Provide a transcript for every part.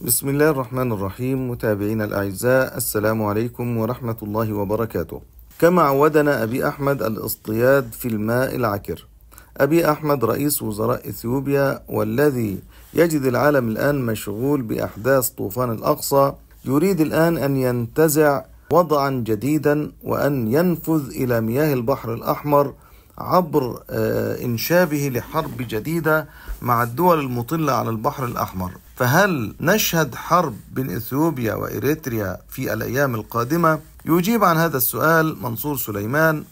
بسم الله الرحمن الرحيم متابعينا الأعزاء السلام عليكم ورحمة الله وبركاته كما عودنا أبي أحمد الاصطياد في الماء العكر أبي أحمد رئيس وزراء إثيوبيا والذي يجد العالم الآن مشغول بأحداث طوفان الأقصى يريد الآن أن ينتزع وضعا جديدا وأن ينفذ إلى مياه البحر الأحمر عبر آه، انشابه لحرب جديده مع الدول المطله على البحر الاحمر فهل نشهد حرب بين اثيوبيا واريتريا في الايام القادمه يجيب عن هذا السؤال منصور سليمان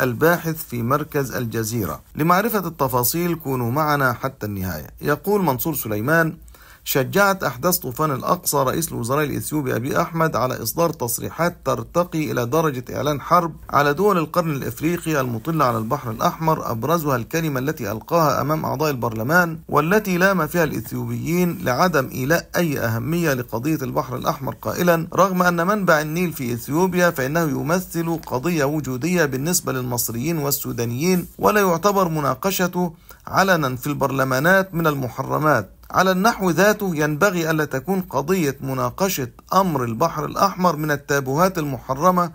الباحث في مركز الجزيره لمعرفه التفاصيل كونوا معنا حتى النهايه يقول منصور سليمان شجعت أحداث طوفان الأقصى رئيس الوزراء الإثيوبي أبي أحمد على إصدار تصريحات ترتقي إلى درجة إعلان حرب على دول القرن الإفريقي المطلة على البحر الأحمر أبرزها الكلمة التي ألقاها أمام أعضاء البرلمان والتي لام فيها الإثيوبيين لعدم إيلاء أي أهمية لقضية البحر الأحمر قائلا رغم أن منبع النيل في إثيوبيا فإنه يمثل قضية وجودية بالنسبة للمصريين والسودانيين ولا يعتبر مناقشته علنا في البرلمانات من المحرمات على النحو ذاته ينبغي ألا تكون قضية مناقشة أمر البحر الأحمر من التابوهات المحرمة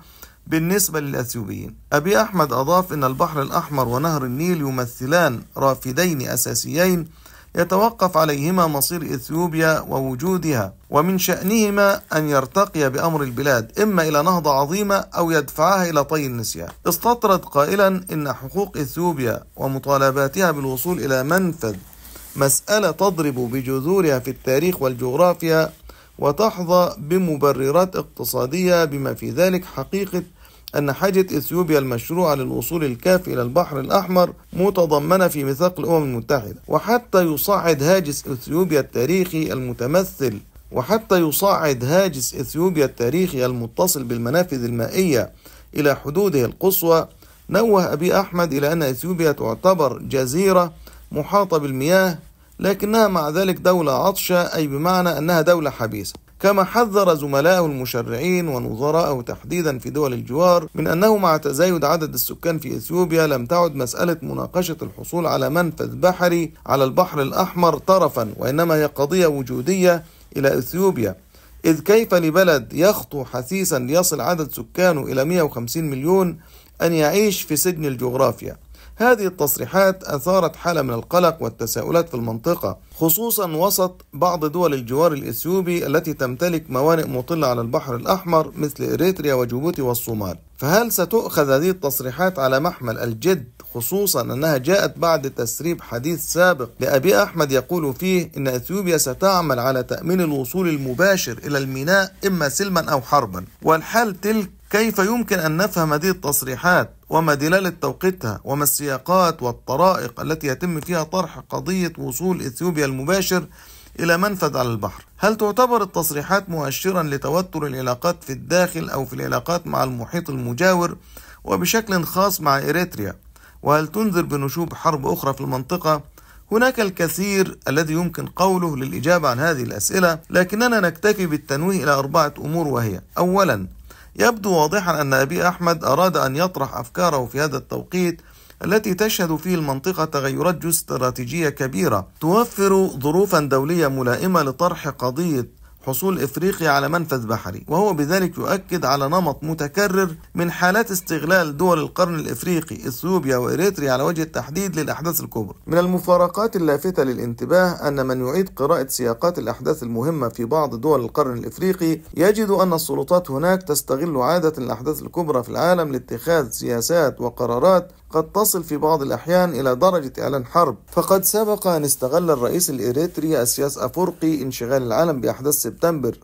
بالنسبة للأثيوبيين أبي أحمد أضاف أن البحر الأحمر ونهر النيل يمثلان رافدين أساسيين يتوقف عليهما مصير إثيوبيا ووجودها ومن شأنهما أن يرتقي بأمر البلاد إما إلى نهضة عظيمة أو يدفعها إلى طي النسيان استطرد قائلا إن حقوق إثيوبيا ومطالباتها بالوصول إلى منفذ مسألة تضرب بجذورها في التاريخ والجغرافيا وتحظى بمبررات اقتصادية بما في ذلك حقيقة أن حاجة إثيوبيا المشروعة للوصول الكافي إلى البحر الأحمر متضمنة في ميثاق الأمم المتحدة وحتى يصعد هاجس إثيوبيا التاريخي المتمثل وحتى يصعد هاجس إثيوبيا التاريخي المتصل بالمنافذ المائية إلى حدوده القصوى نوه أبي أحمد إلى أن إثيوبيا تعتبر جزيرة محاطة بالمياه لكنها مع ذلك دولة عطشة أي بمعنى أنها دولة حبيسة كما حذر زملائه المشرعين ونظراءه تحديدا في دول الجوار من أنه مع تزايد عدد السكان في إثيوبيا لم تعد مسألة مناقشة الحصول على منفذ بحري على البحر الأحمر طرفا وإنما هي قضية وجودية إلى إثيوبيا إذ كيف لبلد يخطو حثيثا ليصل عدد سكانه إلى 150 مليون أن يعيش في سجن الجغرافيا هذه التصريحات أثارت حالة من القلق والتساؤلات في المنطقة خصوصا وسط بعض دول الجوار الإثيوبي التي تمتلك موانئ مطلة على البحر الأحمر مثل إريتريا وجيبوتي والصومال فهل ستؤخذ هذه التصريحات على محمل الجد خصوصا أنها جاءت بعد تسريب حديث سابق لأبي أحمد يقول فيه إن أثيوبيا ستعمل على تأمين الوصول المباشر إلى الميناء إما سلما أو حربا والحال تلك كيف يمكن أن نفهم هذه التصريحات وما دلالة توقيتها وما السياقات والطرائق التي يتم فيها طرح قضية وصول إثيوبيا المباشر إلى منفذ على البحر هل تعتبر التصريحات مؤشرا لتوتر العلاقات في الداخل أو في العلاقات مع المحيط المجاور وبشكل خاص مع إريتريا وهل تنذر بنشوب حرب أخرى في المنطقة هناك الكثير الذي يمكن قوله للإجابة عن هذه الأسئلة لكننا نكتفي بالتنويه إلى أربعة أمور وهي أولا يبدو واضحا أن أبي أحمد أراد أن يطرح أفكاره في هذا التوقيت التي تشهد فيه المنطقة تغيرات جيوستراتيجية كبيرة توفر ظروفا دولية ملائمة لطرح قضية حصول إفريقيا على منفذ بحري وهو بذلك يؤكد على نمط متكرر من حالات استغلال دول القرن الإفريقي إثيوبيا وإريتريا على وجه التحديد للأحداث الكبرى من المفارقات اللافتة للانتباه أن من يعيد قراءة سياقات الأحداث المهمة في بعض دول القرن الإفريقي يجد أن السلطات هناك تستغل عادة الأحداث الكبرى في العالم لاتخاذ سياسات وقرارات قد تصل في بعض الأحيان إلى درجة إعلان حرب فقد سبق أن استغل الرئيس الإريتري أسياس أفورقي انشغال العالم بأحداث سبتمبر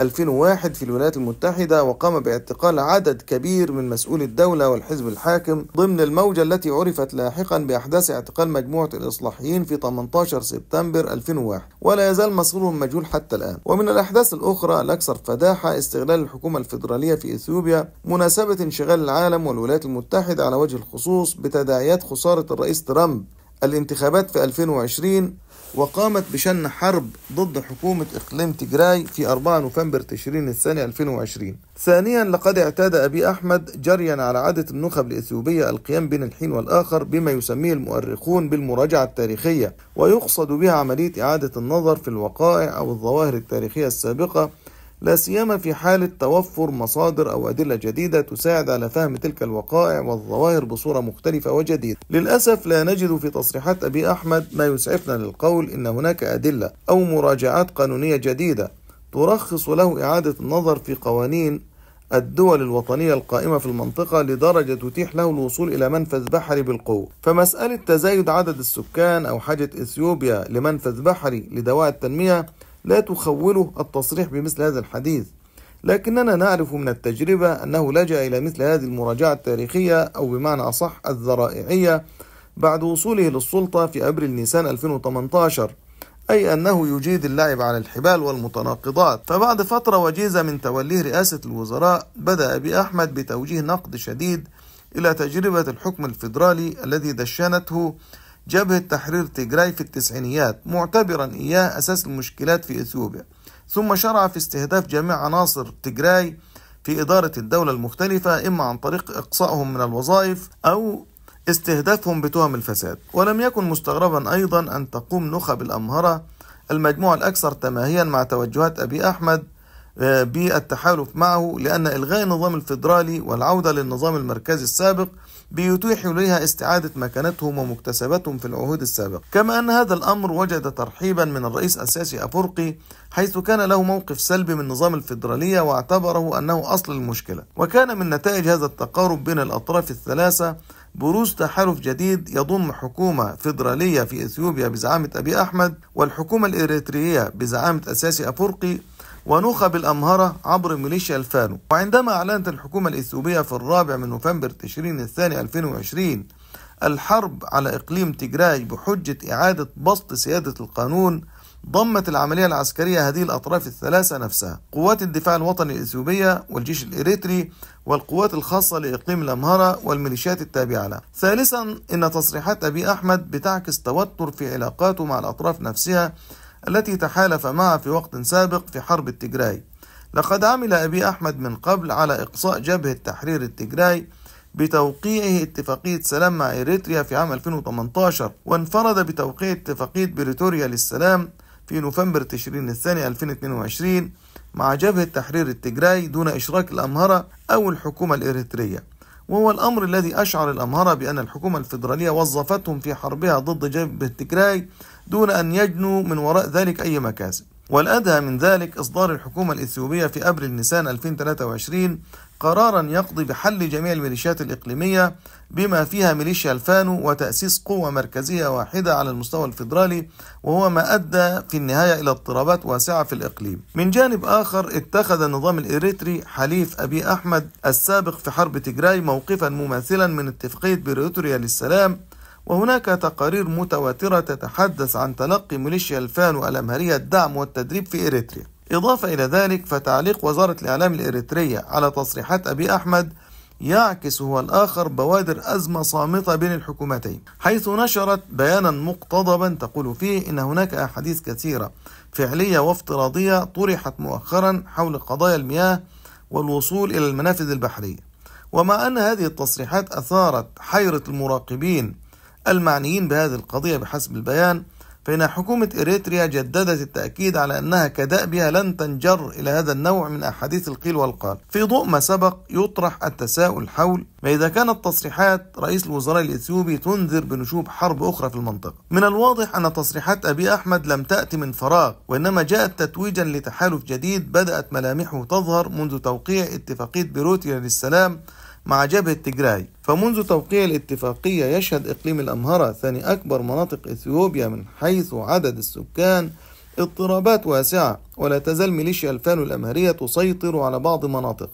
2001 في الولايات المتحدة وقام باعتقال عدد كبير من مسؤولي الدولة والحزب الحاكم ضمن الموجة التي عرفت لاحقا بأحداث اعتقال مجموعة الإصلاحيين في 18 سبتمبر 2001 ولا يزال مصيرهم مجهول حتى الآن ومن الأحداث الأخرى الأكثر فداحة استغلال الحكومة الفيدرالية في إثيوبيا مناسبة انشغال العالم والولايات المتحدة على وجه الخصوص بتداعيات خسارة الرئيس ترامب الانتخابات في 2020 وقامت بشن حرب ضد حكومة إقليم تجراي في 4 نوفمبر تشرين الثاني 2020 ثانيا لقد اعتاد أبي أحمد جريا على عادة النخب الإثيوبية القيام بين الحين والآخر بما يسميه المؤرخون بالمراجعة التاريخية ويقصد بها عملية إعادة النظر في الوقائع أو الظواهر التاريخية السابقة لا سيما في حالة توفر مصادر أو أدلة جديدة تساعد على فهم تلك الوقائع والظواهر بصورة مختلفة وجديدة. للأسف لا نجد في تصريحات أبي أحمد ما يسعفنا للقول إن هناك أدلة أو مراجعات قانونية جديدة ترخص له إعادة النظر في قوانين الدول الوطنية القائمة في المنطقة لدرجة تتيح له الوصول إلى منفذ بحري بالقوة فمسألة تزايد عدد السكان أو حاجة إثيوبيا لمنفذ بحري لدواعي التنمية لا تخوله التصريح بمثل هذا الحديث لكننا نعرف من التجربة أنه لجأ إلى مثل هذه المراجعة التاريخية أو بمعنى أصح الذرائعية بعد وصوله للسلطة في أبريل نيسان 2018 أي أنه يجيد اللعب على الحبال والمتناقضات فبعد فترة وجيزة من توليه رئاسة الوزراء بدأ أبي أحمد بتوجيه نقد شديد إلى تجربة الحكم الفيدرالي الذي دشنته جبهة تحرير تيجراي في التسعينيات معتبرا إياه أساس المشكلات في إثيوبيا ثم شرع في استهداف جميع عناصر تيجراي في إدارة الدولة المختلفة إما عن طريق إقصائهم من الوظائف أو استهدافهم بتهم الفساد ولم يكن مستغربا أيضا أن تقوم نخب الأمهرة المجموعة الأكثر تماهيا مع توجهات أبي أحمد آه، بالتحالف معه لأن إلغاء النظام الفيدرالي والعودة للنظام المركزي السابق بيتيح إليها استعادة مكانتهم ومكتسباتهم في العهود السابقة كما أن هذا الأمر وجد ترحيبا من الرئيس السيسي أفرقي حيث كان له موقف سلبي من نظام الفيدرالية واعتبره أنه أصل المشكلة وكان من نتائج هذا التقارب بين الأطراف الثلاثة بروز تحالف جديد يضم حكومة فيدرالية في إثيوبيا بزعامة أبي أحمد والحكومة الإريترية بزعامة أساسي أفرقي ونخب الأمهرة عبر ميليشيا الفانو وعندما أعلنت الحكومة الإثيوبية في الرابع من نوفمبر تشرين الثاني 2020 الحرب على إقليم تجراي بحجة إعادة بسط سيادة القانون ضمت العملية العسكرية هذه الأطراف الثلاثة نفسها قوات الدفاع الوطني الإثيوبية والجيش الإريتري والقوات الخاصة لإقليم الأمهرة والميليشيات التابعة له ثالثا إن تصريحات أبي أحمد بتعكس توتر في علاقاته مع الأطراف نفسها التي تحالف معها في وقت سابق في حرب التجراي لقد عمل أبي أحمد من قبل على إقصاء جبهة تحرير التجراي بتوقيعه اتفاقية سلام مع إريتريا في عام 2018 وانفرد بتوقيع اتفاقية بريتوريا للسلام في نوفمبر تشرين الثاني 2022 مع جبهة تحرير التجراي دون إشراك الأمهرة أو الحكومة الإريترية وهو الأمر الذي أشعر الأمهرة بأن الحكومة الفيدرالية وظفتهم في حربها ضد جبهة تجراي دون أن يجنوا من وراء ذلك أي مكاسب والأدهى من ذلك إصدار الحكومة الإثيوبية في أبريل نيسان 2023 قرارا يقضي بحل جميع الميليشيات الإقليمية بما فيها ميليشيا الفانو وتأسيس قوة مركزية واحدة على المستوى الفيدرالي وهو ما أدى في النهاية إلى اضطرابات واسعة في الإقليم من جانب آخر اتخذ النظام الإريتري حليف أبي أحمد السابق في حرب تجراي موقفا مماثلا من اتفاقية بريتوريا للسلام وهناك تقارير متواترة تتحدث عن تلقي ميليشيا الفان والأمهرية الدعم والتدريب في إريتريا إضافة إلى ذلك فتعليق وزارة الإعلام الإريترية على تصريحات أبي أحمد يعكس هو الآخر بوادر أزمة صامتة بين الحكومتين حيث نشرت بيانا مقتضبا تقول فيه إن هناك أحاديث كثيرة فعلية وافتراضية طرحت مؤخرا حول قضايا المياه والوصول إلى المنافذ البحرية ومع أن هذه التصريحات أثارت حيرة المراقبين المعنيين بهذه القضية بحسب البيان فإن حكومة إريتريا جددت التأكيد على أنها كدأبها لن تنجر إلى هذا النوع من أحاديث القيل والقال في ضوء ما سبق يطرح التساؤل حول ما إذا كانت تصريحات رئيس الوزراء الإثيوبي تنذر بنشوب حرب أخرى في المنطقة من الواضح أن تصريحات أبي أحمد لم تأتي من فراغ وإنما جاءت تتويجا لتحالف جديد بدأت ملامحه تظهر منذ توقيع اتفاقية بيروتيا للسلام مع جبهة تجراي فمنذ توقيع الاتفاقية يشهد إقليم الأمهرة ثاني أكبر مناطق إثيوبيا من حيث عدد السكان اضطرابات واسعة ولا تزال ميليشيا الفانو الأمهرية تسيطر على بعض المناطق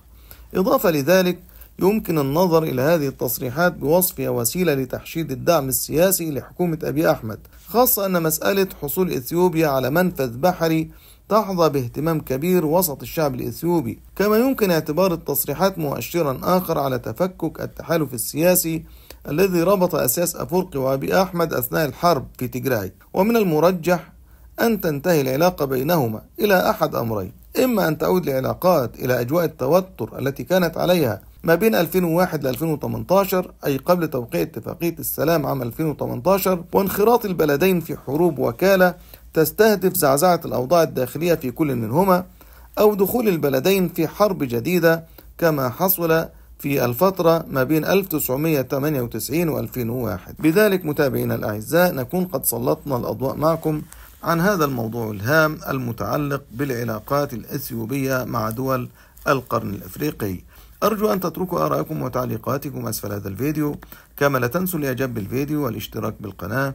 إضافة لذلك يمكن النظر إلى هذه التصريحات بوصفها وسيلة لتحشيد الدعم السياسي لحكومة أبي أحمد خاصة أن مسألة حصول إثيوبيا على منفذ بحري تحظى باهتمام كبير وسط الشعب الإثيوبي كما يمكن اعتبار التصريحات مؤشرا آخر على تفكك التحالف السياسي الذي ربط أساس أفرقي وأبي أحمد أثناء الحرب في تجراي ومن المرجح أن تنتهي العلاقة بينهما إلى أحد أمرين إما أن تعود العلاقات إلى أجواء التوتر التي كانت عليها ما بين 2001 ل 2018 أي قبل توقيع اتفاقية السلام عام 2018 وانخراط البلدين في حروب وكالة تستهدف زعزعة الأوضاع الداخلية في كل منهما أو دخول البلدين في حرب جديدة كما حصل في الفترة ما بين 1998 و 2001 بذلك متابعينا الأعزاء نكون قد سلطنا الأضواء معكم عن هذا الموضوع الهام المتعلق بالعلاقات الأثيوبية مع دول القرن الأفريقي أرجو أن تتركوا آرائكم وتعليقاتكم أسفل هذا الفيديو كما لا تنسوا الإعجاب بالفيديو والاشتراك بالقناة